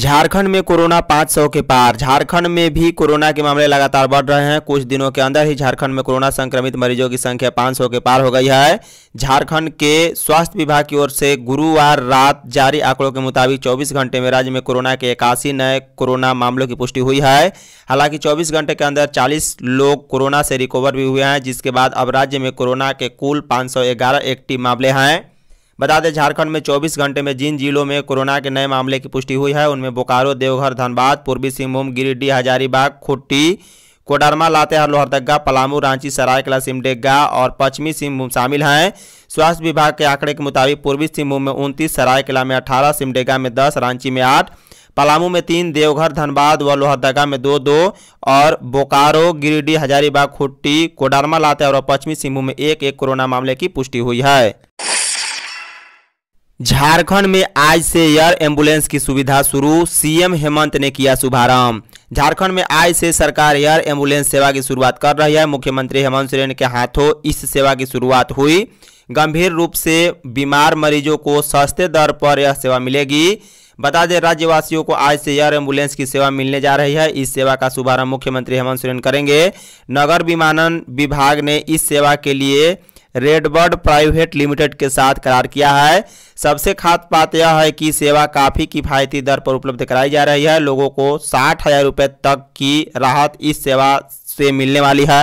झारखंड में कोरोना 500 के पार झारखंड में भी कोरोना के मामले लगातार बढ़ रहे हैं कुछ दिनों के अंदर ही झारखंड में कोरोना संक्रमित मरीजों की संख्या 500 के पार हो गई है झारखंड के स्वास्थ्य विभाग की ओर से गुरुवार रात जारी आंकड़ों के मुताबिक 24 घंटे में राज्य में कोरोना के इक्यासी नए कोरोना मामलों की पुष्टि हुई है हालांकि चौबीस घंटे के अंदर चालीस लोग कोरोना से रिकवर भी हुए हैं जिसके बाद अब राज्य में कोरोना के कुल पाँच एक्टिव मामले हैं बता दें झारखंड में 24 घंटे में जिन जिलों में कोरोना के नए मामले की पुष्टि हुई है उनमें बोकारो देवघर धनबाद पूर्वी सिंहभूम गिरिडीह हजारीबाग खुट्टी कोडरमा लातेहार लोहरदगा पलामू रांची सरायकला सिमडेगा और पश्चिमी सिंहभूम शामिल हैं स्वास्थ्य विभाग के आंकड़े के मुताबिक पूर्वी सिंहभूम में उनतीस सरायकला में अठारह सिमडेगा में दस रांची में आठ पलामू में तीन देवघर धनबाद व लोहरदगा में दो दो और बोकारो गिरिडीह हजारीबाग खुट्टी कोडरमा लातेहार और पश्चिमी सिंहभूम में एक एक कोरोना मामले की पुष्टि हुई है झारखंड में आज से एयर एम्बुलेंस की सुविधा शुरू सीएम हेमंत ने किया शुभारंभ झारखंड में आज से सरकार एयर एम्बुलेंस सेवा की शुरुआत कर रही है मुख्यमंत्री हेमंत सोरेन के हाथों इस सेवा की शुरुआत हुई गंभीर रूप से बीमार मरीजों को सस्ते दर पर यह सेवा मिलेगी बता दें राज्यवासियों को आज से एयर एम्बुलेंस की सेवा मिलने जा रही है इस सेवा का शुभारंभ मुख्यमंत्री हेमंत सोरेन करेंगे नगर विमानन विभाग ने इस सेवा के लिए रेडबर्ड प्राइवेट लिमिटेड के साथ करार किया है सबसे खास बात यह है कि सेवा काफ़ी किफ़ायती दर पर उपलब्ध कराई जा रही है लोगों को साठ हज़ार रुपये तक की राहत इस सेवा से मिलने वाली है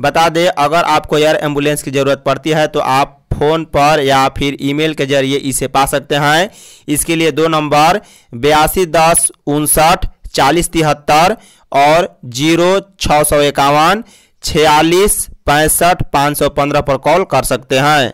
बता दें अगर आपको एयर एम्बुलेंस की ज़रूरत पड़ती है तो आप फ़ोन पर या फिर ईमेल के जरिए इसे पा सकते हैं इसके लिए दो नंबर बयासी दस उनसठ चालीस तिहत्तर और जीरो छः सौ इक्यावन छियालीस पैंसठ पाँच सौ पंद्रह पर कॉल कर सकते हैं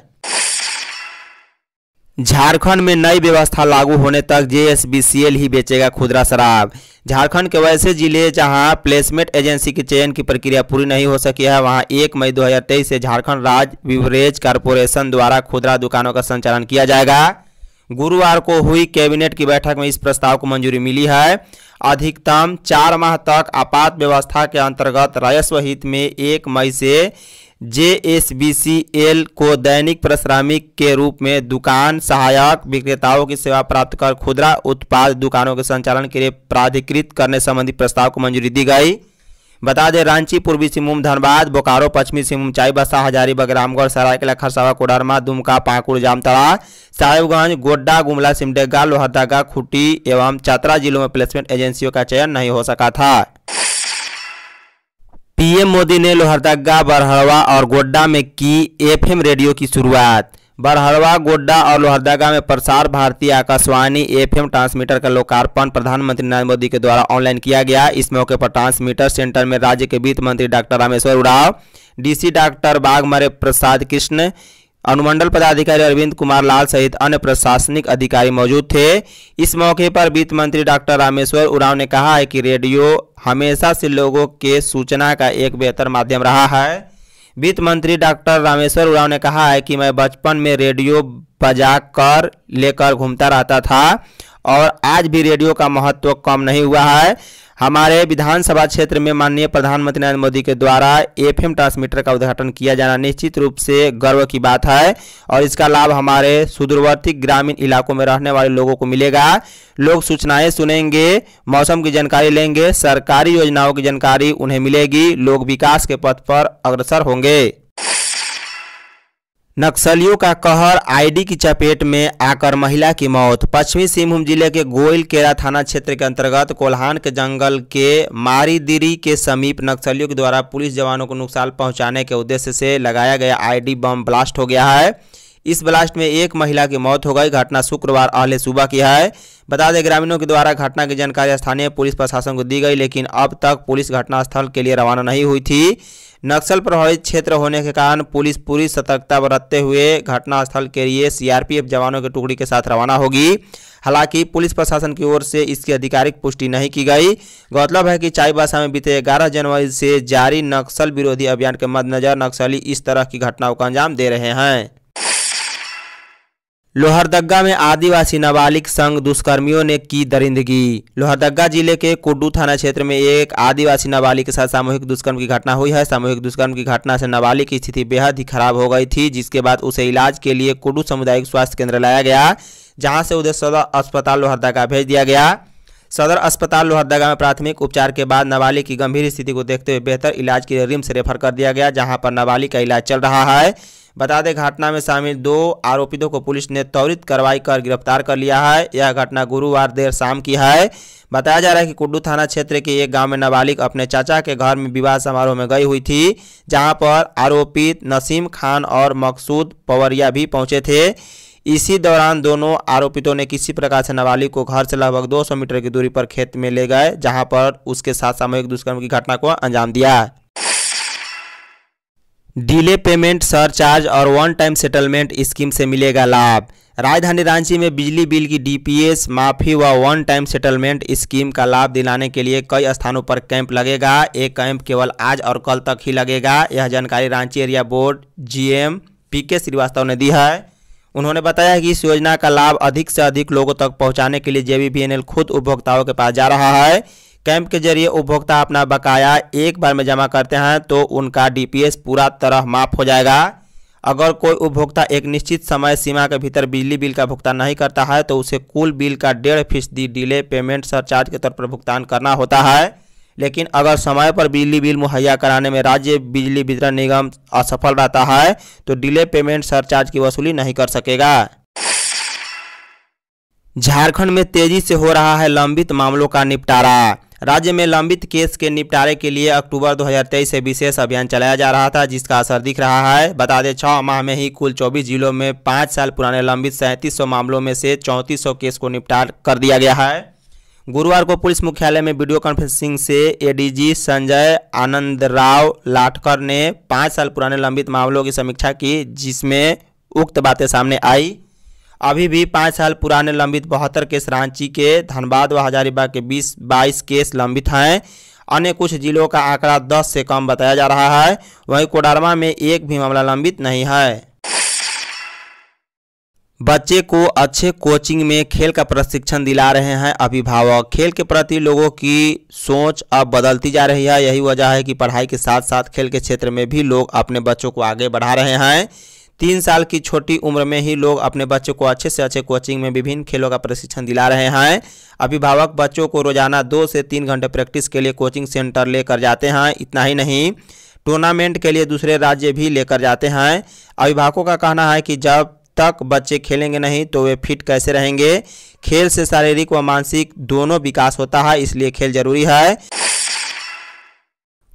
झारखंड में नई व्यवस्था लागू होने तक जे ही बेचेगा खुदरा शराब झारखंड के वैसे जिले जहां प्लेसमेंट एजेंसी के चयन की प्रक्रिया पूरी नहीं हो सकी है वहां 1 मई 2023 से झारखंड राज्य विवरेज कारपोरेशन द्वारा खुदरा दुकानों का संचालन किया जाएगा गुरुवार को हुई कैबिनेट की बैठक में इस प्रस्ताव को मंजूरी मिली है अधिकतम चार माह तक आपात व्यवस्था के अंतर्गत राजस्व हित में एक मई से जे को दैनिक परिश्रमिक के रूप में दुकान सहायक विक्रेताओं की सेवा प्राप्त कर खुदरा उत्पाद दुकानों के संचालन के लिए प्राधिकृत करने संबंधी प्रस्ताव को मंजूरी दी गई बता दें रांची पूर्वी सिंहभूम धनबाद बोकारो पश्चिमी सिंहभूम चाईबसा हजारीबाग रामगढ़ सरायकला खरसावा कोडरमा दुमका पाकुड़ जामतरा साहेबगंज गोड्डा गुमला सिमडेगा लोहरदगा खुटी एवं चतरा जिलों में प्लेसमेंट एजेंसियों का चयन नहीं हो सका था पीएम मोदी ने लोहरदगा बरहड़वा और गोड्डा में की एफएम रेडियो की शुरुआत बरहरवा गोड्डा और लोहरदगा में प्रसार भारतीय आकाशवाणी एफएम ट्रांसमीटर का लोकार्पण प्रधानमंत्री नरेंद्र मोदी के द्वारा ऑनलाइन किया गया इस मौके पर ट्रांसमीटर सेंटर में राज्य के वित्त मंत्री doctor Rameshwar Oraon DC doctor Baghmare Prasad Krishna अनुमंडल पदाधिकारी अरविंद कुमार लाल सहित अन्य प्रशासनिक अधिकारी मौजूद थे इस मौके पर वित्त मंत्री डॉक्टर रामेश्वर उड़ाव ने कहा है कि रेडियो हमेशा से लोगों के सूचना का एक बेहतर माध्यम रहा है वित्त मंत्री डॉक्टर रामेश्वर उराव ने कहा है कि मैं बचपन में रेडियो बजा कर लेकर घूमता रहता था और आज भी रेडियो का महत्व कम नहीं हुआ है हमारे विधानसभा क्षेत्र में माननीय प्रधानमंत्री नरेंद्र मोदी के द्वारा एफएम ट्रांसमीटर का उद्घाटन किया जाना निश्चित रूप से गर्व की बात है और इसका लाभ हमारे सुदूरवर्ती ग्रामीण इलाकों में रहने वाले लोगों को मिलेगा लोग सूचनाएं सुनेंगे मौसम की जानकारी लेंगे सरकारी योजनाओं की जानकारी उन्हें मिलेगी लोग विकास के पथ पर अग्रसर होंगे नक्सलियों का कहर आईडी की चपेट में आकर महिला की मौत पश्चिमी सिंहभूम जिले के गोयल केरा थाना क्षेत्र के अंतर्गत कोल्हान के जंगल के मारीदिरी के समीप नक्सलियों के द्वारा पुलिस जवानों को नुकसान पहुंचाने के उद्देश्य से लगाया गया आईडी बम ब्लास्ट हो गया है इस ब्लास्ट में एक महिला की मौत हो गई घटना शुक्रवार अहले सुबह की है बता दें ग्रामीणों के द्वारा घटना की जानकारी स्थानीय पुलिस प्रशासन को दी गई लेकिन अब तक पुलिस घटनास्थल के लिए रवाना नहीं हुई थी नक्सल प्रभावित क्षेत्र होने के कारण पुलिस पूरी सतर्कता बरतते हुए घटनास्थल के लिए सीआरपीएफ जवानों की टुकड़ी के साथ रवाना होगी हालांकि पुलिस प्रशासन की ओर से इसकी आधिकारिक पुष्टि नहीं की गई गौरतलब है कि चाईबासा में बीते 11 जनवरी से जारी नक्सल विरोधी अभियान के मद्देनजर नक्सली इस तरह की घटनाओं का अंजाम दे रहे हैं लोहरदगा में आदिवासी नाबालिग संघ दुष्कर्मियों ने की दरिंदगी लोहरदगा जिले के कुड्डू थाना क्षेत्र में एक आदिवासी नाबालिग के साथ सामूहिक दुष्कर्म की घटना हुई है सामूहिक दुष्कर्म की घटना से नाबालिग की स्थिति बेहद ही खराब हो गई थी जिसके बाद उसे इलाज के लिए कुड्डू सामुदायिक स्वास्थ्य केंद्र लाया गया जहाँ से उसे सदर अस्पताल लोहरदगा भेज दिया गया सदर अस्पताल लोहरदगा में प्राथमिक उपचार के बाद नाबालिग की गंभीर स्थिति को देखते हुए बेहतर इलाज के लिए रिम्स रेफर कर दिया गया जहाँ पर नाबालिग का इलाज चल रहा है बता दें घटना में शामिल दो आरोपितों को पुलिस ने त्वरित कार्रवाई कर गिरफ्तार कर लिया है यह घटना गुरुवार देर शाम की है बताया जा रहा है कि कुड्डू थाना क्षेत्र के एक गांव में नाबालिग अपने चाचा के घर में विवाह समारोह में गई हुई थी जहां पर आरोपित नसीम खान और मकसूद पवरिया भी पहुंचे थे इसी दौरान दोनों आरोपितों ने किसी प्रकार से नाबालिग को घर से लगभग 200 मीटर की दूरी पर खेत में ले गए जहां पर उसके साथ सामूहिक दुष्कर्म की घटना को अंजाम दिया डिले पेमेंट सरचार्ज और वन टाइम सेटलमेंट स्कीम से मिलेगा लाभ राजधानी रांची में बिजली बिल की डीपीएस माफ़ी व वन टाइम सेटलमेंट स्कीम का लाभ दिलाने के लिए कई स्थानों पर कैंप लगेगा ये कैंप केवल आज और कल तक ही लगेगा यह जानकारी Ranchi area board GM PK Srivastava ने दी है उन्होंने बताया कि इस योजना का लाभ अधिक से अधिक लोगों तक पहुंचाने के लिए जे खुद उपभोक्ताओं के पास जा रहा है कैंप के जरिए उपभोक्ता अपना बकाया एक बार में जमा करते हैं तो उनका डीपीएस पूरा तरह माफ हो जाएगा अगर कोई उपभोक्ता एक निश्चित समय सीमा के भीतर बिजली बिल का भुगतान नहीं करता है तो उसे कुल बिल का डेढ़ फीसदी डिले पेमेंट सरचार्ज के तौर पर भुगतान करना होता है लेकिन अगर समय पर बिजली बिल मुहैया कराने में राज्य बिजली वितरण निगम असफल रहता है तो डिले पेमेंट सरचार्ज की वसूली नहीं कर सकेगा झारखंड में तेजी से हो रहा है लंबित मामलों का निपटारा राज्य में लंबित केस के निपटारे के लिए अक्टूबर 2023 से विशेष अभियान चलाया जा रहा था जिसका असर दिख रहा है बता दें छह माह में ही कुल 24 जिलों में पाँच साल पुराने लंबित सैंतीस मामलों में से चौंतीस केस को निपटार कर दिया गया है गुरुवार को पुलिस मुख्यालय में वीडियो कॉन्फ्रेंसिंग से एडीजी संजय आनंद राव लाठकर ने पाँच साल पुराने लंबित मामलों की समीक्षा की जिसमें उक्त बातें सामने आई अभी भी पाँच साल पुराने लंबित बहत्तर केस रांची के धनबाद व हजारीबाग के बीस बाईस केस लंबित हैं अन्य कुछ जिलों का आंकड़ा दस से कम बताया जा रहा है वहीं कोडरमा में एक भी मामला लंबित नहीं है बच्चे को अच्छे कोचिंग में खेल का प्रशिक्षण दिला रहे हैं अभिभावक खेल के प्रति लोगों की सोच अब बदलती जा रही है यही वजह है कि पढ़ाई के साथ साथ खेल के क्षेत्र में भी लोग अपने बच्चों को आगे बढ़ा रहे हैं तीन साल की छोटी उम्र में ही लोग अपने बच्चों को अच्छे से अच्छे कोचिंग में विभिन्न खेलों का प्रशिक्षण दिला रहे हैं अभिभावक बच्चों को रोजाना दो से तीन घंटे प्रैक्टिस के लिए कोचिंग सेंटर लेकर जाते हैं इतना ही नहीं टूर्नामेंट के लिए दूसरे राज्य भी लेकर जाते हैं अभिभावकों का कहना है कि जब तक बच्चे खेलेंगे नहीं तो वे फिट कैसे रहेंगे खेल से शारीरिक व मानसिक दोनों विकास होता है इसलिए खेल जरूरी है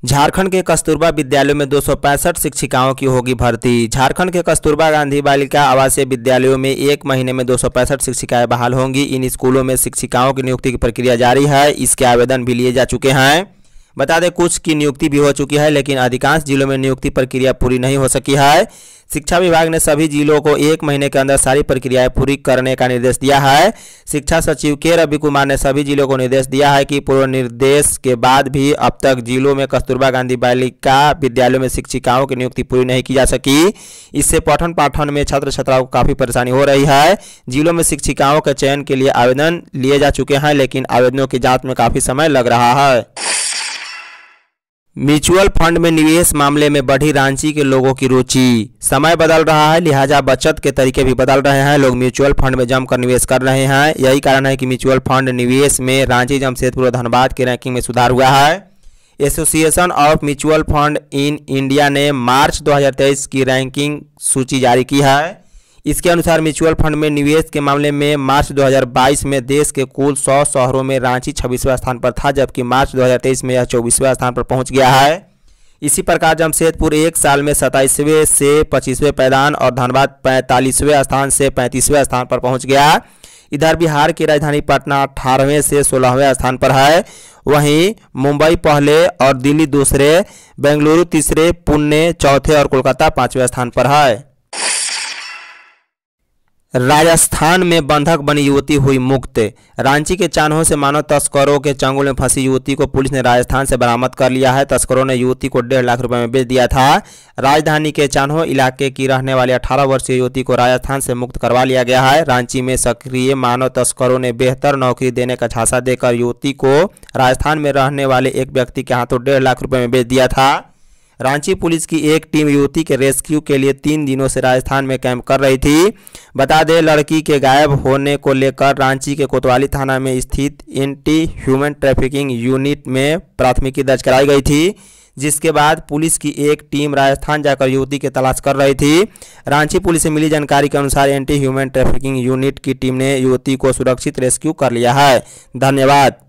झारखंड के कस्तूरबा विद्यालयों में दो शिक्षिकाओं की होगी भर्ती झारखंड के कस्तूरबा गांधी बालिका आवासीय विद्यालयों में एक महीने में दो शिक्षिकाएं बहाल होंगी इन स्कूलों में शिक्षिकाओं की नियुक्ति की प्रक्रिया जारी है इसके आवेदन भी लिए जा चुके हैं बता दें कुछ की नियुक्ति भी हो चुकी है लेकिन अधिकांश जिलों में नियुक्ति प्रक्रिया पूरी नहीं हो सकी है शिक्षा विभाग ने सभी जिलों को एक महीने के अंदर सारी प्रक्रियाएं पूरी करने का निर्देश दिया है शिक्षा सचिव के रवि कुमार ने सभी जिलों को निर्देश दिया है कि पूर्व निर्देश के बाद भी अब तक जिलों में कस्तूरबा गांधी बालिका विद्यालयों में शिक्षिकाओं की नियुक्ति पूरी नहीं की जा सकी इससे पठन पाठन में छात्र छात्राओं को काफ़ी परेशानी हो रही है जिलों में शिक्षिकाओं के चयन के लिए आवेदन लिए जा चुके हैं लेकिन आवेदनों की जाँच में काफ़ी समय लग रहा है म्यूचुअल फंड में निवेश मामले में बढ़ी रांची के लोगों की रुचि समय बदल रहा है लिहाजा बचत के तरीके भी बदल रहे हैं लोग म्यूचुअल फंड में जमकर निवेश कर रहे हैं यही कारण है कि म्यूचुअल फंड निवेश में रांची जमशेदपुर और धनबाद के रैंकिंग में सुधार हुआ है association of mutual fund in India ने मार्च दो की रैंकिंग सूची जारी की है इसके अनुसार म्यूचुअल फंड में निवेश के मामले में मार्च 2022 में देश के कुल 100 शहरों में रांची छब्बीसवें स्थान पर था जबकि मार्च 2023 में यह चौबीसवें स्थान पर पहुंच गया है इसी प्रकार जमशेदपुर एक साल में सताईसवें से पच्चीसवें पैदान और धनबाद पैंतालीसवें स्थान से पैंतीसवें स्थान पर पहुंच गया इधर बिहार की राजधानी पटना अठारहवें से सोलहवें स्थान पर है वहीं मुंबई पहले और दिल्ली दूसरे बेंगलुरु तीसरे पुणे चौथे और कोलकाता पाँचवें स्थान पर है राजस्थान में बंधक बनी युवती हुई मुक्त रांची के चानहो से मानव तस्करों के चंगुल में फंसी युवती को पुलिस ने राजस्थान से बरामद कर लिया है तस्करों ने युवती को डेढ़ लाख रुपए में बेच दिया था राजधानी के चानहो इलाके की रहने वाली 18 वर्षीय युवती को राजस्थान से मुक्त करवा लिया गया है रांची में सक्रिय मानव तस्करों ने बेहतर नौकरी देने का झांसा देकर युवती को राजस्थान में रहने वाले एक व्यक्ति के हाथों डेढ़ लाख रुपये में बेच दिया था रांची पुलिस की एक टीम युवती के रेस्क्यू के लिए तीन दिनों से राजस्थान में कैंप कर रही थी बता दें लड़की के गायब होने को लेकर रांची के कोतवाली थाना में स्थित एंटी ह्यूमन ट्रैफिकिंग यूनिट में प्राथमिकी दर्ज कराई गई थी जिसके बाद पुलिस की एक टीम राजस्थान जाकर युवती की तलाश कर रही थी रांची पुलिस से मिली जानकारी के अनुसार एंटी ह्यूमन ट्रैफिकिंग यूनिट की टीम ने युवती को सुरक्षित रेस्क्यू कर लिया है धन्यवाद